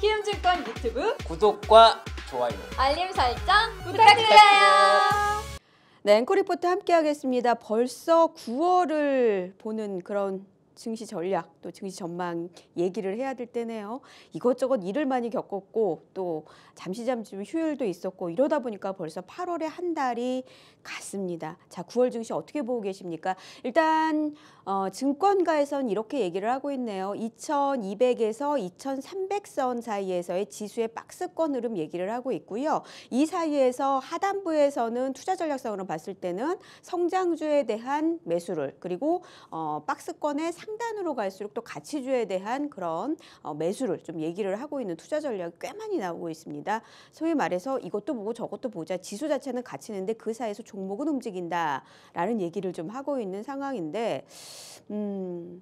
키움증권 유튜브 구독과 좋아요 알림 설정 부탁드려요. 네, 앵코리포트 함께하겠습니다. 벌써 9월을 보는 그런 증시 전략 또 증시 전망 얘기를 해야 될 때네요. 이것저것 일을 많이 겪었고 또 잠시 잠시 휴일도 있었고 이러다 보니까 벌써 8월에한 달이 갔습니다. 자 9월 증시 어떻게 보고 계십니까? 일단 어, 증권가에선 이렇게 얘기를 하고 있네요. 2200에서 2300선 사이에서의 지수의 박스권 흐름 얘기를 하고 있고요. 이 사이에서 하단부에서는 투자 전략상으로 봤을 때는 성장주에 대한 매수를 그리고 어, 박스권의 상 상단으로 갈수록 또 가치주에 대한 그런 어, 매수를 좀 얘기를 하고 있는 투자 전략이 꽤 많이 나오고 있습니다. 소위 말해서 이것도 보고 저것도 보자 지수 자체는 가치는데그 사이에서 종목은 움직인다라는 얘기를 좀 하고 있는 상황인데 음.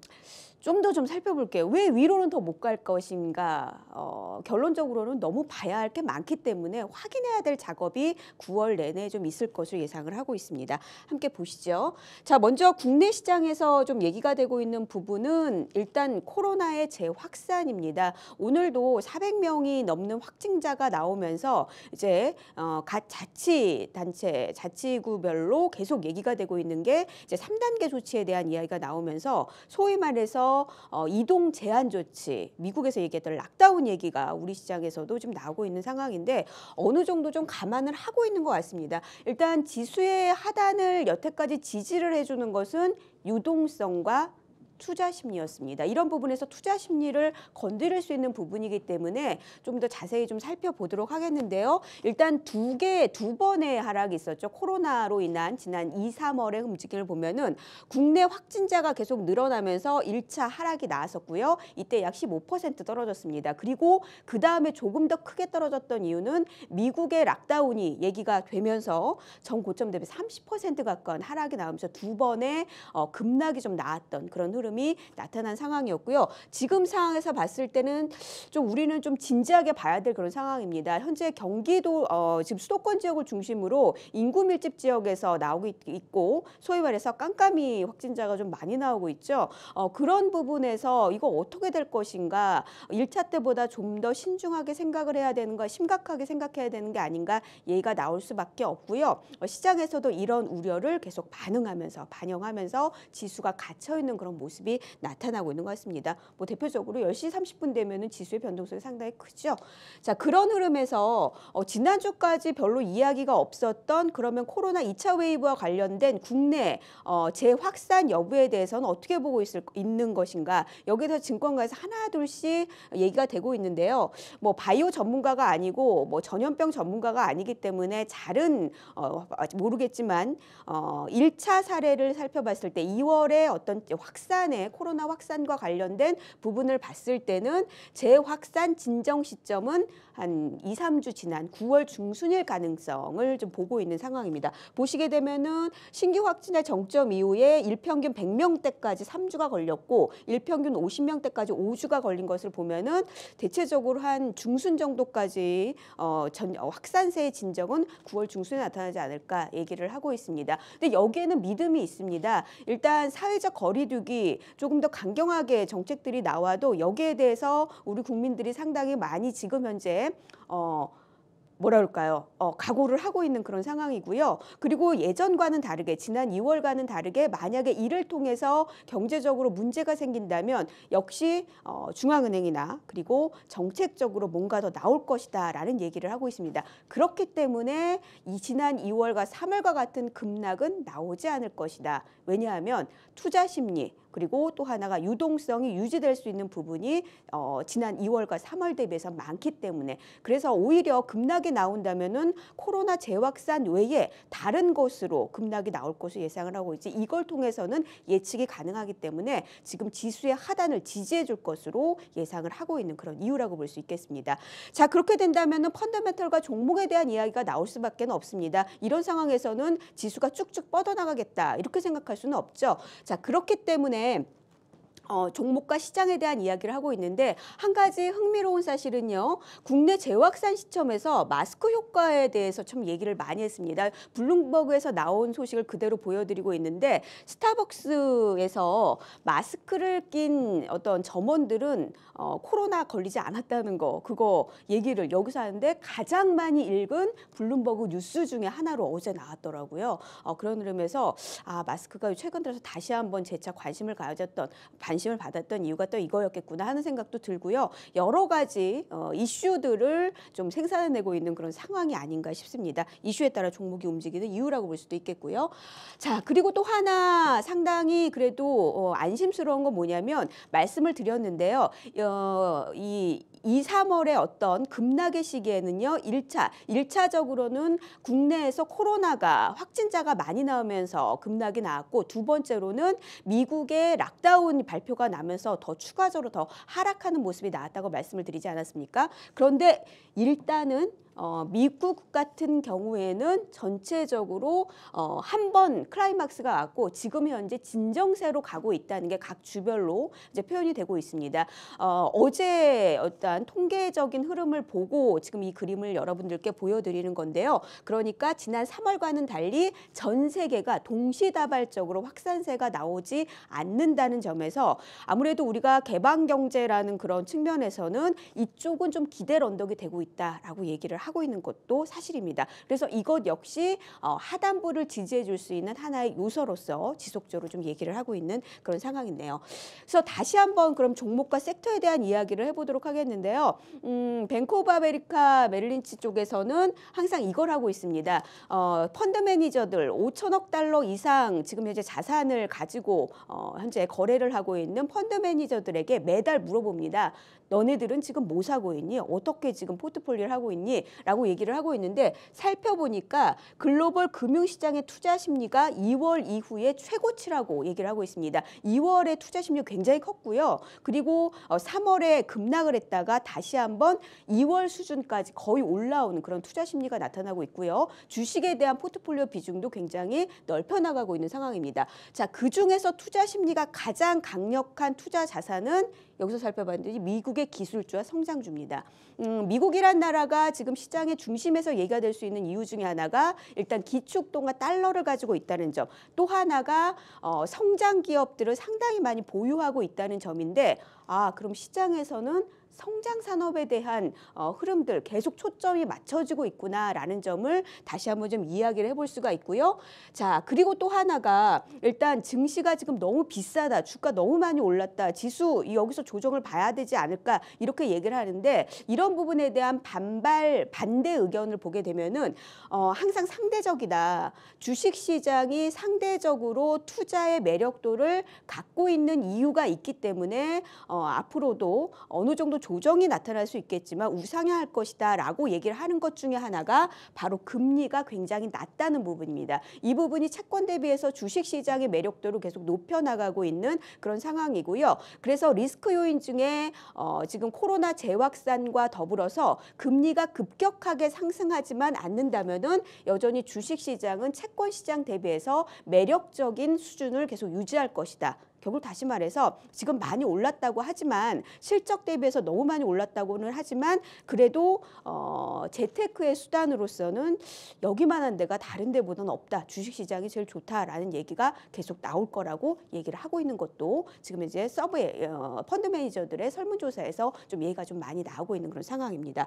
좀 더좀 좀 살펴볼게요. 왜 위로는 더 못 갈 것인가? 어, 결론적으로는 너무 봐야 할 게 많기 때문에 확인해야 될 작업이 9월 내내 좀 있을 것으로 예상을 하고 있습니다. 함께 보시죠. 자, 먼저 국내 시장에서 좀 얘기가 되고 있는 부분은 일단 코로나의 재확산입니다. 오늘도 400명이 넘는 확진자가 나오면서 이제 어, 각 자치 단체, 자치구별로 계속 얘기가 되고 있는 게 이제 3단계 조치에 대한 이야기가 나오면서 소위 말해서 어, 이동 제한 조치, 미국에서 얘기했던 락다운 얘기가 우리 시장에서도 지금 나오고 있는 상황인데 어느 정도 좀 감안을 하고 있는 것 같습니다. 일단 지수의 하단을 여태까지 지지를 해주는 것은 유동성과 투자 심리였습니다. 이런 부분에서 투자 심리를 건드릴 수 있는 부분이기 때문에 좀 더 자세히 좀 살펴보도록 하겠는데요. 일단 두 개, 두 번의 하락이 있었죠. 코로나로 인한 지난 2, 3월의 움직임을 보면은 국내 확진자가 계속 늘어나면서 1차 하락이 나왔었고요. 이때 약 15% 떨어졌습니다. 그리고 그 다음에 조금 더 크게 떨어졌던 이유는 미국의 락다운이 얘기가 되면서 전 고점 대비 30% 가까운 하락이 나오면서 두 번의 어, 급락이 좀 나왔던 그런 흐름 흐름이 나타난 상황이었고요. 지금 상황에서 봤을 때는 좀 우리는 좀 진지하게 봐야 될 그런 상황입니다. 현재 경기도 어, 지금 수도권 지역을 중심으로 인구 밀집 지역에서 나오고 있고 소위 말해서 깜깜이 확진자가 좀 많이 나오고 있죠. 어, 그런 부분에서 이거 어떻게 될 것인가 일차 때보다 좀 더 신중하게 생각을 해야 되는거 심각하게 생각해야 되는 게 아닌가 얘기가 나올 수밖에 없고요. 어, 시장에서도 이런 우려를 계속 반응하면서 반영하면서 지수가 갇혀 있는 그런 모습 모습이 나타나고 있는 것 같습니다. 뭐 대표적으로 10시 30분 되면은 지수의 변동성이 상당히 크죠. 자, 그런 흐름에서 어, 지난주까지 별로 이야기가 없었던 그러면 코로나 2차 웨이브와 관련된 국내 어, 재확산 여부에 대해서는 어떻게 보고 있을, 있는 것인가. 여기서 증권가에서 하나 둘씩 얘기가 되고 있는데요. 뭐 바이오 전문가가 아니고 뭐 전염병 전문가가 아니기 때문에 잘은 어, 모르겠지만 어, 1차 사례를 살펴봤을 때 2월에 어떤 확산 초반에 코로나 확산과 관련된 부분을 봤을 때는 재확산 진정 시점은 한 2, 3주 지난 9월 중순일 가능성을 좀 보고 있는 상황입니다. 보시게 되면은 신규 확진자 정점 이후에 일평균 100명대까지 3주가 걸렸고 일평균 50명대까지 5주가 걸린 것을 보면은 대체적으로 한 중순 정도까지 어, 전, 어, 확산세의 진정은 9월 중순에 나타나지 않을까 얘기를 하고 있습니다. 근데 여기에는 믿음이 있습니다. 일단 사회적 거리두기 조금 더 강경하게 정책들이 나와도 여기에 대해서 우리 국민들이 상당히 많이 지금 현재 어 뭐라 그럴까요? 어, 각오를 하고 있는 그런 상황이고요. 그리고 예전과는 다르게 지난 2월과는 다르게 만약에 이를 통해서 경제적으로 문제가 생긴다면 역시 어, 중앙은행이나 그리고 정책적으로 뭔가 더 나올 것이다라는 얘기를 하고 있습니다. 그렇기 때문에 이 지난 2월과 3월과 같은 급락은 나오지 않을 것이다. 왜냐하면 투자 심리 그리고 또 하나가 유동성이 유지될 수 있는 부분이 어, 지난 2월과 3월 대비해서 많기 때문에 그래서 오히려 급락이 나온다면은 코로나 재확산 외에 다른 것으로 급락이 나올 것으로 예상을 하고 있지 이걸 통해서는 예측이 가능하기 때문에 지금 지수의 하단을 지지해 줄 것으로 예상을 하고 있는 그런 이유라고 볼 수 있겠습니다. 자 그렇게 된다면은 펀더멘털과 종목에 대한 이야기가 나올 수밖에 없습니다. 이런 상황에서는 지수가 쭉쭉 뻗어나가겠다 이렇게 생각할 수는 없죠. 자 그렇기 때문에 Bien. 어, 종목과 시장에 대한 이야기를 하고 있는데 한 가지 흥미로운 사실은요. 국내 재확산 시점에서 마스크 효과에 대해서 참 얘기를 많이 했습니다. 블룸버그에서 나온 소식을 그대로 보여드리고 있는데 스타벅스에서 마스크를 낀 어떤 점원들은 어, 코로나 걸리지 않았다는 거 그거 얘기를 여기서 하는데 가장 많이 읽은 블룸버그 뉴스 중에 하나로 어제 나왔더라고요. 어, 그런 흐름에서 아 마스크가 최근 들어서 다시 한번 재차 관심을 가졌던 관 관심을 받았던 이유가 또 이거였겠구나 하는 생각도 들고요. 여러 가지 어, 이슈들을 좀 생산해내고 있는 그런 상황이 아닌가 싶습니다. 이슈에 따라 종목이 움직이는 이유라고 볼 수도 있겠고요. 자, 그리고 또 하나 상당히 그래도 어, 안심스러운 건 뭐냐면 말씀을 드렸는데요. 어, 이 2, 3월의 어떤 급락의 시기에는요. 1차, 1차적으로는 국내에서 코로나가 확진자가 많이 나오면서 급락이 나왔고 두 번째로는 미국의 락다운 발표 좌표가 나면서 더 추가적으로 더 하락하는 모습이 나왔다고 말씀을 드리지 않았습니까? 그런데 일단은 어, 미국 같은 경우에는 전체적으로 어, 한 번 클라이막스가 왔고 지금 현재 진정세로 가고 있다는 게 각 주별로 이제 표현이 되고 있습니다. 어, 어제 어떤 통계적인 흐름을 보고 지금 이 그림을 여러분들께 보여드리는 건데요. 그러니까 지난 3월과는 달리 전 세계가 동시다발적으로 확산세가 나오지 않는다는 점에서 아무래도 우리가 개방 경제라는 그런 측면에서는 이쪽은 좀 기대 언덕이 되고 있다라고 얘기를 하고. 하고 있는 것도 사실입니다. 그래서 이것 역시 어, 하단부를 지지해 줄 수 있는 하나의 요소로서 지속적으로 좀 얘기를 하고 있는 그런 상황인데요. 그래서 다시 한번 그럼 종목과 섹터에 대한 이야기를 해보도록 하겠는데요. 음, 뱅크 오브 아메리카 메릴린치 쪽에서는 항상 이걸 하고 있습니다. 어, 펀드 매니저들 5천억 달러 이상 지금 현재 자산을 가지고 어, 현재 거래를 하고 있는 펀드 매니저들에게 매달 물어봅니다. 너네들은 지금 뭐 사고 있니? 어떻게 지금 포트폴리오를 하고 있니? 라고 얘기를 하고 있는데 살펴보니까 글로벌 금융시장의 투자 심리가 2월 이후에 최고치라고 얘기를 하고 있습니다. 2월에 투자 심리 굉장히 컸고요. 그리고 3월에 어, 급락을 했다가 다시 한번 2월 수준까지 거의 올라오는 그런 투자 심리가 나타나고 있고요. 주식에 대한 포트폴리오 비중도 굉장히 넓혀 나가고 있는 상황입니다. 자, 그 중에서 투자 심리가 가장 강력한 투자 자산은 여기서 살펴봤는데 미국의 기술주와 성장주입니다. 음, 미국이란 나라가 지금 시장의 중심에서 얘기가 될 수 있는 이유 중에 하나가 일단 기축통화 달러를 가지고 있다는 점, 또 하나가 어, 성장 기업들을 상당히 많이 보유하고 있다는 점인데 아 그럼 시장에서는 성장 산업에 대한 어, 흐름들 계속 초점이 맞춰지고 있구나라는 점을 다시 한번 좀 이야기를 해볼 수가 있고요. 자 그리고 또 하나가 일단 증시가 지금 너무 비싸다, 주가 너무 많이 올랐다, 지수 여기서 조정을 봐야 되지 않을까 이렇게 얘기를 하는데 이런 부분에 대한 반발 반대 의견을 보게 되면은 어, 항상 상대적이다. 주식 시장이 상대적으로 투자의 매력도를 갖고 있는 이유가 있기 때문에 어, 앞으로도 어느 정도 조정이 나타날 수 있겠지만 우상향할 것이다 라고 얘기를 하는 것 중에 하나가 바로 금리가 굉장히 낮다는 부분입니다. 이 부분이 채권 대비해서 주식시장의 매력도를 계속 높여나가고 있는 그런 상황이고요. 그래서 리스크 요인 중에 어, 지금 코로나 재확산과 더불어서 금리가 급격하게 상승하지만 않는다면은 여전히 주식시장은 채권시장 대비해서 매력적인 수준을 계속 유지할 것이다. 결국 다시 말해서 지금 많이 올랐다고 하지만 실적 대비해서 너무 많이 올랐다고는 하지만 그래도 어, 재테크의 수단으로서는 여기만한 데가 다른 데보다는 없다. 주식시장이 제일 좋다라는 얘기가 계속 나올 거라고 얘기를 하고 있는 것도 지금 이제 서브의 어, 펀드 매니저들의 설문조사에서 좀 얘기가 좀 많이 나오고 있는 그런 상황입니다.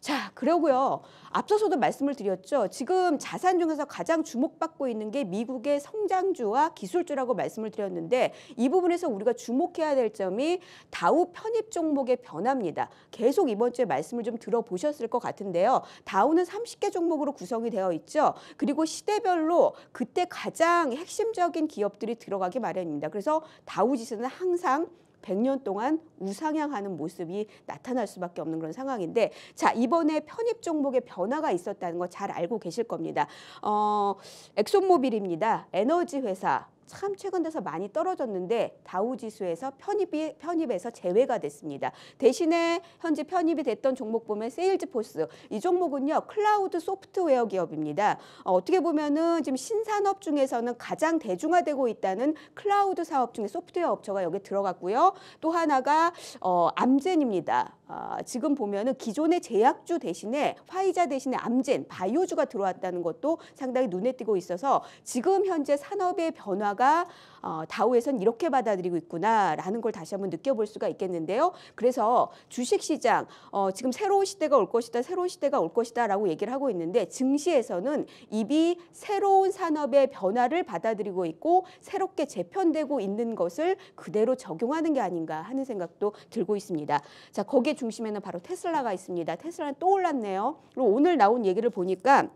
자, 그러고요. 앞서서도 말씀을 드렸죠. 지금 자산 중에서 가장 주목받고 있는 게 미국의 성장주와 기술주라고 말씀을 드렸는데 이 부분에서 우리가 주목해야 될 점이 다우 편입 종목의 변화입니다. 계속 이번 주에 말씀을 좀 들어보셨을 것 같은데요. 다우는 30개 종목으로 구성이 되어 있죠. 그리고 시대별로 그때 가장 핵심적인 기업들이 들어가기 마련입니다. 그래서 다우 지수는 항상 100년 동안 우상향하는 모습이 나타날 수밖에 없는 그런 상황인데 자 이번에 편입 종목의 변화가 있었다는 거 잘 알고 계실 겁니다. 어, 엑소모빌입니다 에너지 회사 참 최근 돼서 많이 떨어졌는데 다우 지수에서 편입이 편입에서 제외가 됐습니다. 대신에 현재 편입이 됐던 종목 보면 세일즈포스 이 종목은요 클라우드 소프트웨어 기업입니다. 어, 떻게 보면은 지금 신산업 중에서는 가장 대중화되고 있다는 클라우드 사업 중에 소프트웨어 업체가 여기 들어갔고요. 또 하나가 어, 암젠입니다. 아, 지금 보면은 기존의 제약주 대신에 화이자 대신에 암젠, 바이오주가 들어왔다는 것도 상당히 눈에 띄고 있어서 지금 현재 산업의 변화가 어, 다우에선 이렇게 받아들이고 있구나라는 걸 다시 한번 느껴볼 수가 있겠는데요. 그래서 주식시장 어, 지금 새로운 시대가 올 것이다, 새로운 시대가 올 것이다라고 얘기를 하고 있는데 증시에서는 이이 새로운 산업의 변화를 받아들이고 있고 새롭게 재편되고 있는 것을 그대로 적용하는 게 아닌가 하는 생각도 들고 있습니다. 자 거기에 중심에는 바로 테슬라가 있습니다. 테슬라는 또 올랐네요. 그리고 오늘 나온 얘기를 보니까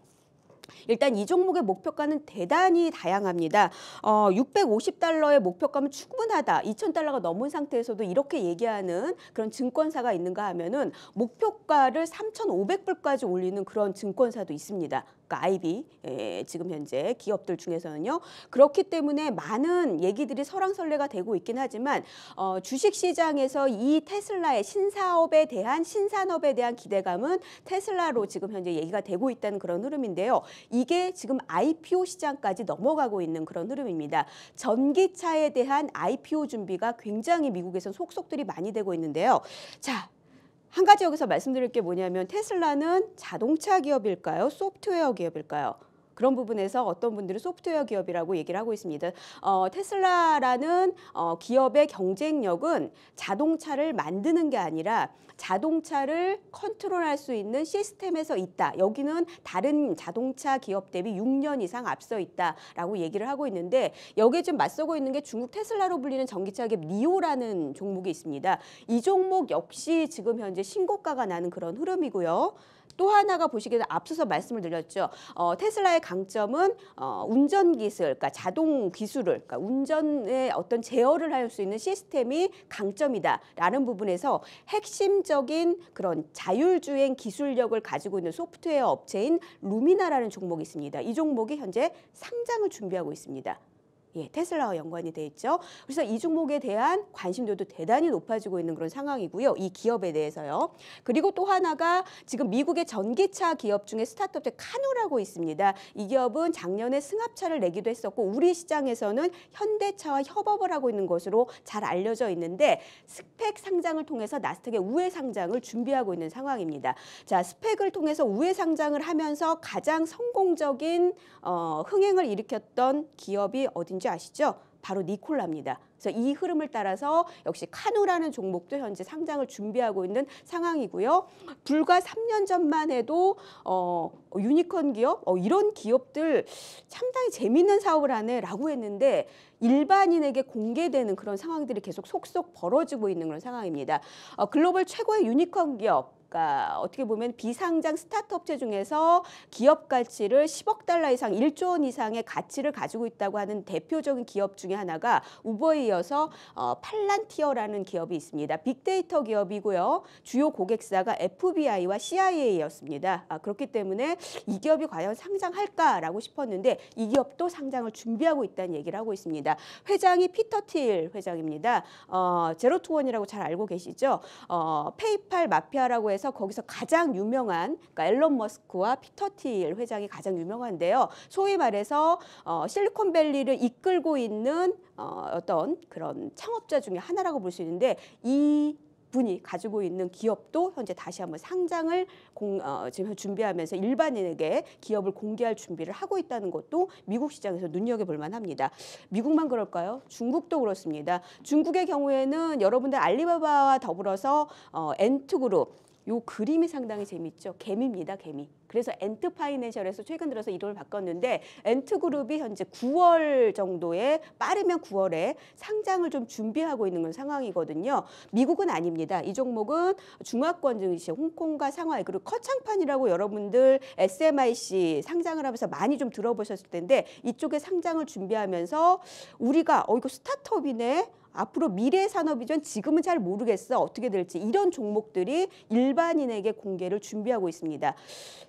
일단 이 종목의 목표가는 대단히 다양합니다. 어, 650달러의 목표가면 충분하다. 2,000달러가 넘은 상태에서도 이렇게 얘기하는 그런 증권사가 있는가 하면은 목표가를 3,500불까지 올리는 그런 증권사도 있습니다. 그러니까 아이비 예, 지금 현재 기업들 중에서는요. 그렇기 때문에 많은 얘기들이 설왕설래가 되고 있긴 하지만 어, 주식시장에서 이 테슬라의 신사업에 대한 신산업에 대한 기대감은 테슬라로 지금 현재 얘기가 되고 있다는 그런 흐름인데요. 이게 지금 IPO 시장까지 넘어가고 있는 그런 흐름입니다. 전기차에 대한 IPO 준비가 굉장히 미국에선 속속들이 많이 되고 있는데요. 자, 한 가지 여기서 말씀드릴 게 뭐냐면 테슬라는 자동차 기업일까요? 소프트웨어 기업일까요? 그런 부분에서 어떤 분들은 소프트웨어 기업이라고 얘기를 하고 있습니다. 어, 테슬라라는 어, 기업의 경쟁력은 자동차를 만드는 게 아니라 자동차를 컨트롤할 수 있는 시스템에서 있다. 여기는 다른 자동차 기업 대비 6년 이상 앞서 있다라고 얘기를 하고 있는데 여기에 좀 맞서고 있는 게 중국 테슬라로 불리는 전기차 기업 니오라는 종목이 있습니다. 이 종목 역시 지금 현재 신고가가 나는 그런 흐름이고요. 또 하나가 보시기에 앞서서 말씀을 드렸죠. 어, 테슬라의 강점은 어, 운전 기술, 그러니까 자동 기술을, 그러니까 운전의 어떤 제어를 할 수 있는 시스템이 강점이다라는 부분에서 핵심적인 그런 자율주행 기술력을 가지고 있는 소프트웨어 업체인 루미나라는 종목이 있습니다. 이 종목이 현재 상장을 준비하고 있습니다. 예, 테슬라와 연관이 돼 있죠. 그래서 이 종목에 대한 관심도도 대단히 높아지고 있는 그런 상황이고요. 이 기업에 대해서요. 그리고 또 하나가 지금 미국의 전기차 기업 중에 스타트업체 카누라고 있습니다. 이 기업은 작년에 승합차를 내기도 했었고 우리 시장에서는 현대차와 협업을 하고 있는 것으로 잘 알려져 있는데 스펙 상장을 통해서 나스닥의 우회 상장을 준비하고 있는 상황입니다. 자, 스펙을 통해서 우회 상장을 하면서 가장 성공적인 어, 흥행을 일으켰던 기업이 어디 누구인지 아시죠? 바로 니콜라입니다. 그래서 이 흐름을 따라서 역시 카누라는 종목도 현재 상장을 준비하고 있는 상황이고요. 불과 3년 전만 해도 어, 유니콘 기업, 어, 이런 기업들 상당히 재밌는 사업을 하네라고 했는데 일반인에게 공개되는 그런 상황들이 계속 속속 벌어지고 있는 그런 상황입니다. 어, 글로벌 최고의 유니콘 기업 그러니까 어떻게 보면 비상장 스타트업체 중에서 기업 가치를 10억 달러 이상, 1조 원 이상의 가치를 가지고 있다고 하는 대표적인 기업 중에 하나가 우버에 이어서 어, 팔란티어라는 기업이 있습니다. 빅데이터 기업이고요. 주요 고객사가 FBI와 CIA였습니다. 아, 그렇기 때문에 이 기업이 과연 상장할까라고 싶었는데 이 기업도 상장을 준비하고 있다는 얘기를 하고 있습니다. 회장이 피터 틸 회장입니다. 어, 제로투원이라고 잘 알고 계시죠? 어, 페이팔 마피아라고 해서 그래서 거기서 가장 유명한 그러니까 앨런 머스크와 피터 틸 회장이 가장 유명한데요. 소위 말해서 어, 실리콘밸리를 이끌고 있는 어, 어떤 그런 창업자 중에 하나라고 볼 수 있는데 이 분이 가지고 있는 기업도 현재 다시 한번 상장을 공, 어, 지금 준비하면서 일반인에게 기업을 공개할 준비를 하고 있다는 것도 미국 시장에서 눈여겨볼 만합니다. 미국만 그럴까요? 중국도 그렇습니다. 중국의 경우에는 여러분들 알리바바와 더불어서 어, 엔트그룹 요 그림이 상당히 재밌죠. 개미입니다, 개미. 그래서 엔트 파이낸셜에서 최근 들어서 이름을 바꿨는데 엔트 그룹이 현재 9월 정도에 빠르면 9월에 상장을 좀 준비하고 있는 건 상황이거든요. 미국은 아닙니다. 이 종목은 중화권 증시, 홍콩과 상하이 그리고 커창판이라고 여러분들 SMIC 상장을 하면서 많이 좀 들어보셨을 텐데 이쪽에 상장을 준비하면서 우리가 어 이거 스타트업이네. 앞으로 미래 산업이전 지금은 잘 모르겠어 어떻게 될지 이런 종목들이 일반인에게 공개를 준비하고 있습니다.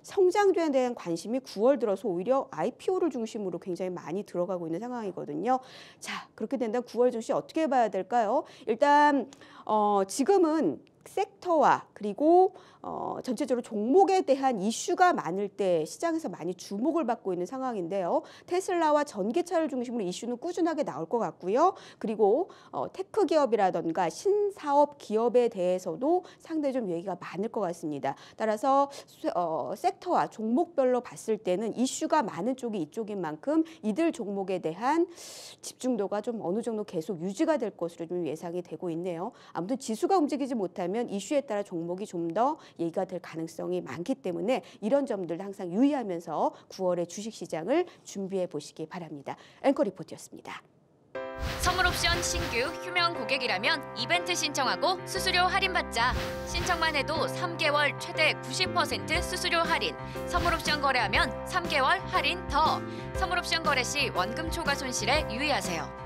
성장주에 대한 관심이 9월 들어서 오히려 IPO를 중심으로 굉장히 많이 들어가고 있는 상황이거든요. 자 그렇게 된다면 9월 중시 어떻게 봐야 될까요? 일단 어, 지금은 섹터와 그리고 어, 전체적으로 종목에 대한 이슈가 많을 때 시장에서 많이 주목을 받고 있는 상황인데요. 테슬라와 전기차를 중심으로 이슈는 꾸준하게 나올 것 같고요. 그리고 어, 테크 기업이라던가 신사업 기업에 대해서도 상당히 좀 얘기가 많을 것 같습니다. 따라서 어, 섹터와 종목별로 봤을 때는 이슈가 많은 쪽이 이쪽인 만큼 이들 종목에 대한 집중도가 좀 어느 정도 계속 유지가 될 것으로 좀 예상이 되고 있네요. 아무튼 지수가 움직이지 못하면 이슈에 따라 종목이 좀더 얘기가 될 가능성이 많기 때문에 이런 점들 도 항상 유의하면서 9월의 주식시장을 준비해 보시기 바랍니다. 앵커 리포트였습니다. 선물 옵션 신규 휴면 고객이라면 이벤트 신청하고 수수료 할인받자. 신청만 해도 3개월 최대 90% 수수료 할인. 선물 옵션 거래하면 3개월 할인 더. 선물 옵션 거래 시 원금 초과 손실에 유의하세요.